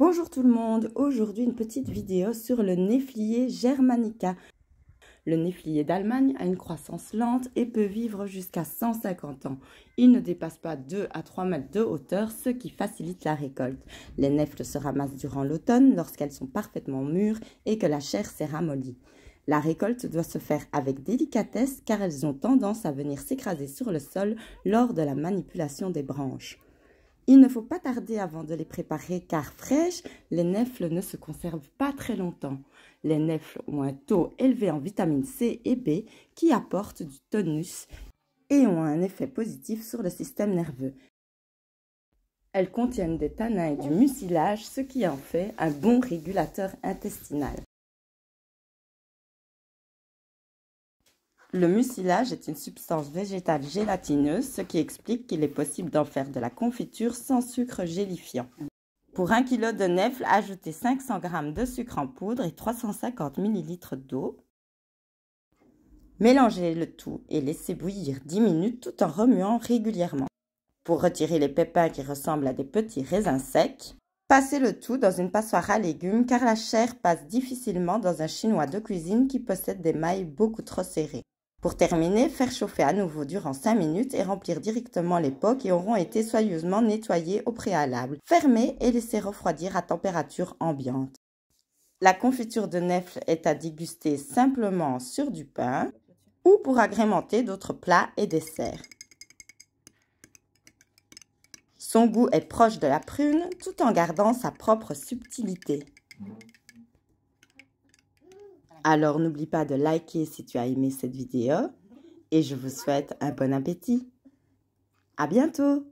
Bonjour tout le monde, aujourd'hui une petite vidéo sur le néflier germanica. Le néflier d'Allemagne a une croissance lente et peut vivre jusqu'à 150 ans. Il ne dépasse pas 2 à 3 mètres de hauteur, ce qui facilite la récolte. Les nefles se ramassent durant l'automne lorsqu'elles sont parfaitement mûres et que la chair s'est ramollie. La récolte doit se faire avec délicatesse car elles ont tendance à venir s'écraser sur le sol lors de la manipulation des branches. Il ne faut pas tarder avant de les préparer car fraîches, les nefles ne se conservent pas très longtemps. Les nefles ont un taux élevé en vitamines C et B qui apportent du tonus et ont un effet positif sur le système nerveux. Elles contiennent des tanins et du mucilage, ce qui en fait un bon régulateur intestinal. Le mucilage est une substance végétale gélatineuse, ce qui explique qu'il est possible d'en faire de la confiture sans sucre gélifiant. Pour 1 kg de nèfles, ajoutez 500 g de sucre en poudre et 350 ml d'eau. Mélangez le tout et laissez bouillir 10 minutes tout en remuant régulièrement. Pour retirer les pépins qui ressemblent à des petits raisins secs, passez le tout dans une passoire à légumes car la chair passe difficilement dans un chinois de cuisine qui possède des mailles beaucoup trop serrées. Pour terminer, faire chauffer à nouveau durant 5 minutes et remplir directement les pots qui auront été soigneusement nettoyés au préalable. Fermer et laisser refroidir à température ambiante. La confiture de nefles est à déguster simplement sur du pain ou pour agrémenter d'autres plats et desserts. Son goût est proche de la prune tout en gardant sa propre subtilité. Alors n'oublie pas de liker si tu as aimé cette vidéo et je vous souhaite un bon appétit. À bientôt